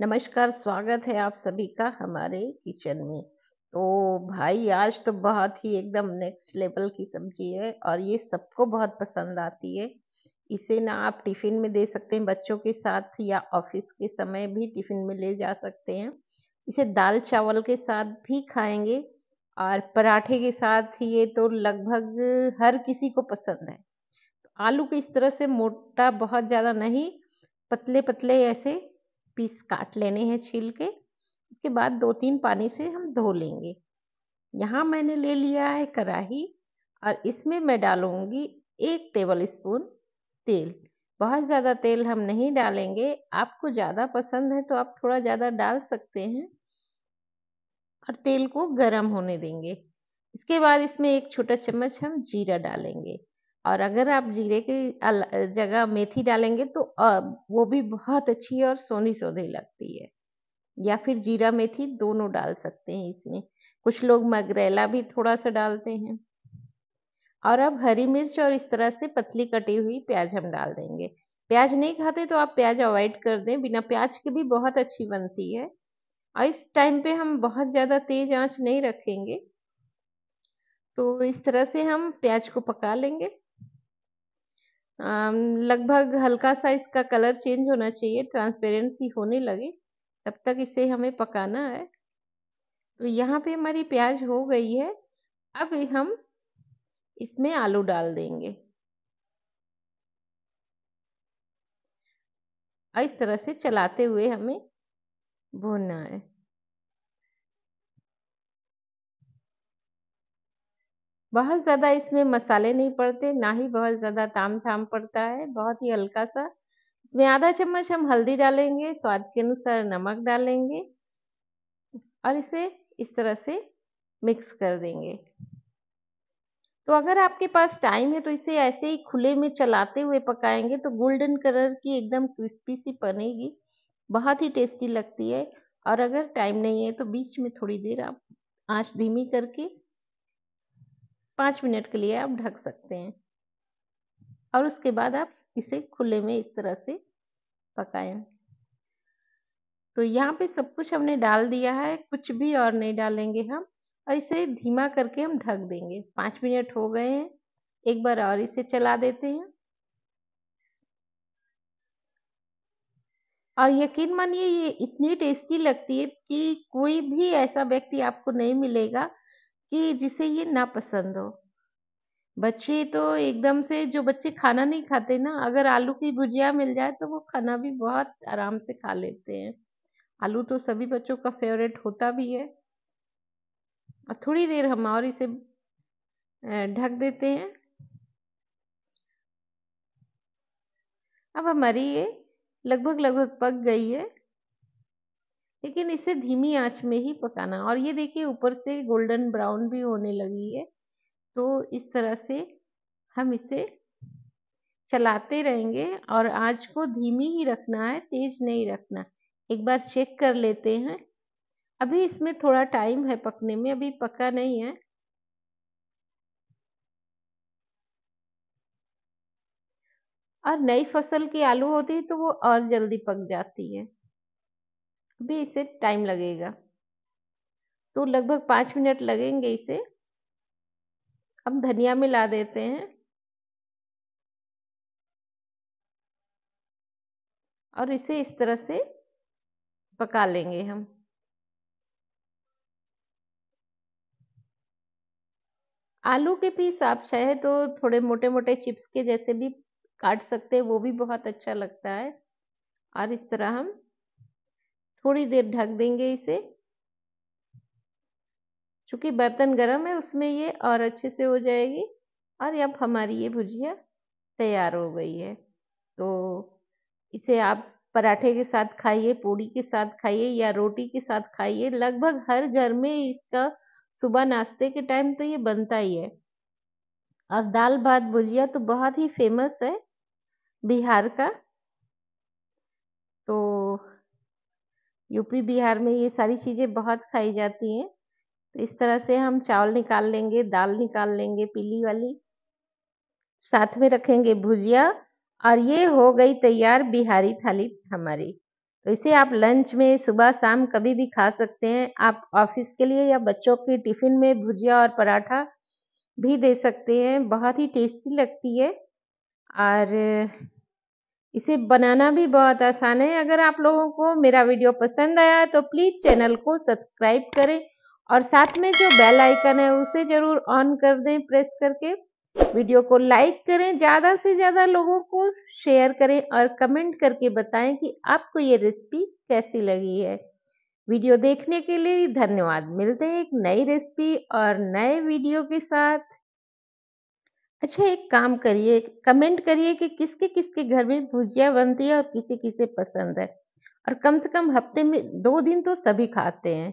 नमस्कार स्वागत है आप सभी का हमारे किचन में तो भाई आज तो बहुत ही एकदम नेक्स्ट लेवल की सब्जी है और ये सबको बहुत पसंद आती है इसे ना आप टिफ़िन में दे सकते हैं बच्चों के साथ या ऑफिस के समय भी टिफ़िन में ले जा सकते हैं इसे दाल चावल के साथ भी खाएंगे और पराठे के साथ ये तो लगभग हर किसी को पसंद है आलू को इस तरह से मोटा बहुत ज़्यादा नहीं पतले पतले ऐसे पीस काट लेने हैं छील के उसके बाद दो तीन पानी से हम धो लेंगे यहाँ मैंने ले लिया है कढ़ाही और इसमें मैं डालूंगी एक टेबल स्पून तेल बहुत ज़्यादा तेल हम नहीं डालेंगे आपको ज़्यादा पसंद है तो आप थोड़ा ज़्यादा डाल सकते हैं और तेल को गर्म होने देंगे इसके बाद इसमें एक छोटा चम्मच हम जीरा डालेंगे और अगर आप जीरे की जगह मेथी डालेंगे तो वो भी बहुत अच्छी और सोनी सोधी लगती है या फिर जीरा मेथी दोनों डाल सकते हैं इसमें कुछ लोग मगरेला भी थोड़ा सा डालते हैं और अब हरी मिर्च और इस तरह से पतली कटी हुई प्याज हम डाल देंगे प्याज नहीं खाते तो आप प्याज अवॉइड कर दें बिना प्याज के भी बहुत अच्छी बनती है और इस टाइम पे हम बहुत ज़्यादा तेज आंच नहीं रखेंगे तो इस तरह से हम प्याज को पका लेंगे लगभग हल्का सा इसका कलर चेंज होना चाहिए ट्रांसपेरेंसी होने लगे तब तक इसे हमें पकाना है तो यहाँ पे हमारी प्याज हो गई है अब हम इसमें आलू डाल देंगे और इस तरह से चलाते हुए हमें भूनना है बहुत ज़्यादा इसमें मसाले नहीं पड़ते ना ही बहुत ज़्यादा ताम झाम पड़ता है बहुत ही हल्का सा इसमें आधा चम्मच हम हल्दी डालेंगे स्वाद के अनुसार नमक डालेंगे और इसे इस तरह से मिक्स कर देंगे तो अगर आपके पास टाइम है तो इसे ऐसे ही खुले में चलाते हुए पकाएंगे तो गोल्डन कलर की एकदम क्रिस्पी सी बनेगी बहुत ही टेस्टी लगती है और अगर टाइम नहीं है तो बीच में थोड़ी देर आप आंच धीमी करके पाँच मिनट के लिए आप ढक सकते हैं और उसके बाद आप इसे खुले में इस तरह से पकाएं तो यहाँ पे सब कुछ हमने डाल दिया है कुछ भी और नहीं डालेंगे हम और इसे धीमा करके हम ढक देंगे पाँच मिनट हो गए हैं एक बार और इसे चला देते हैं और यकीन मानिए ये इतनी टेस्टी लगती है कि कोई भी ऐसा व्यक्ति आपको नहीं मिलेगा कि जिसे ये ना पसंद हो बच्चे तो एकदम से जो बच्चे खाना नहीं खाते ना अगर आलू की भुजिया मिल जाए तो वो खाना भी बहुत आराम से खा लेते हैं आलू तो सभी बच्चों का फेवरेट होता भी है और थोड़ी देर हम और इसे ढक देते हैं अब हमारी ये लगभग लगभग पक गई है लेकिन इसे धीमी आंच में ही पकाना और ये देखिए ऊपर से गोल्डन ब्राउन भी होने लगी है तो इस तरह से हम इसे चलाते रहेंगे और आंच को धीमी ही रखना है तेज नहीं रखना एक बार चेक कर लेते हैं अभी इसमें थोड़ा टाइम है पकने में अभी पका नहीं है और नई फसल की आलू होती है तो वो और जल्दी पक जाती है भी इसे टाइम लगेगा तो लगभग पाँच मिनट लगेंगे इसे अब धनिया मिला देते हैं और इसे इस तरह से पका लेंगे हम आलू के पीस आप चाहे तो थोड़े मोटे मोटे चिप्स के जैसे भी काट सकते हैं वो भी बहुत अच्छा लगता है और इस तरह हम थोड़ी देर ढक देंगे इसे चूंकि बर्तन गर्म है उसमें ये और अच्छे से हो जाएगी और अब हमारी ये भुजिया तैयार हो गई है तो इसे आप पराठे के साथ खाइए पूड़ी के साथ खाइए या रोटी के साथ खाइए लगभग हर घर में इसका सुबह नाश्ते के टाइम तो ये बनता ही है और दाल भात भुजिया तो बहुत ही फेमस है बिहार का यूपी बिहार में ये सारी चीज़ें बहुत खाई जाती हैं तो इस तरह से हम चावल निकाल लेंगे दाल निकाल लेंगे पीली वाली साथ में रखेंगे भुजिया और ये हो गई तैयार बिहारी थाली हमारी तो इसे आप लंच में सुबह शाम कभी भी खा सकते हैं आप ऑफिस के लिए या बच्चों के टिफ़िन में भुजिया और पराठा भी दे सकते हैं बहुत ही टेस्टी लगती है और इसे बनाना भी बहुत आसान है अगर आप लोगों को मेरा वीडियो पसंद आया तो प्लीज़ चैनल को सब्सक्राइब करें और साथ में जो बेल आइकन है उसे ज़रूर ऑन कर दें प्रेस करके वीडियो को लाइक करें ज़्यादा से ज़्यादा लोगों को शेयर करें और कमेंट करके बताएं कि आपको ये रेसिपी कैसी लगी है वीडियो देखने के लिए धन्यवाद मिलते हैं एक नई रेसिपी और नए वीडियो के साथ अच्छा एक काम करिए, कमेंट करिए कि किसके किसके घर में भुजिया बनती है और किसे किसे पसंद है और कम से कम हफ्ते में दो दिन तो सभी खाते हैं।